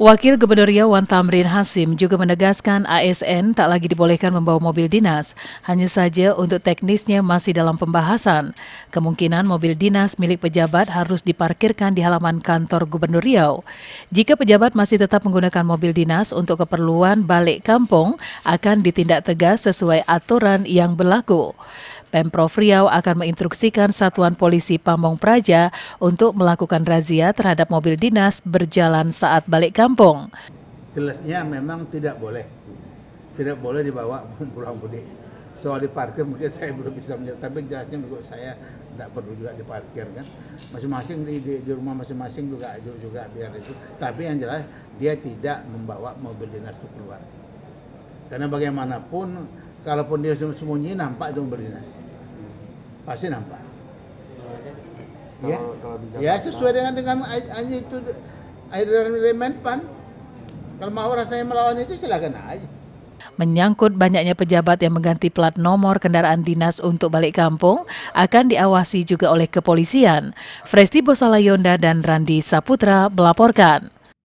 Wakil Gubernur Riau Wan Tamrin Hasim juga menegaskan ASN tak lagi dibolehkan membawa mobil dinas, hanya saja untuk teknisnya masih dalam pembahasan. Kemungkinan mobil dinas milik pejabat harus diparkirkan di halaman kantor Gubernur Riau. Jika pejabat masih tetap menggunakan mobil dinas untuk keperluan balik kampung, akan ditindak tegas sesuai aturan yang berlaku. Pemprov Riau akan menginstruksikan Satuan Polisi Pamong Praja untuk melakukan razia terhadap mobil dinas berjalan saat balik kampung. Jelasnya memang tidak boleh. Tidak boleh dibawa pulang mudik. Soal diparkir mungkin saya belum bisa menjawab, tapi jelasnya menurut saya tidak perlu juga diparkir kan. Masing-masing di, di, di rumah masing-masing juga juga biar itu. Tapi yang jelas dia tidak membawa mobil dinas itu keluar. Karena bagaimanapun kalaupun dia sembunyi nampak itu berdinas pasti nampak ya ya sesuai dengan dengan hanya itu elemen pan kalau mau rasanya melawan itu silakan aja Menyangkut banyaknya pejabat yang mengganti plat nomor kendaraan dinas untuk balik kampung akan diawasi juga oleh kepolisian. Fresti Bosalayonda dan Randi Saputra melaporkan.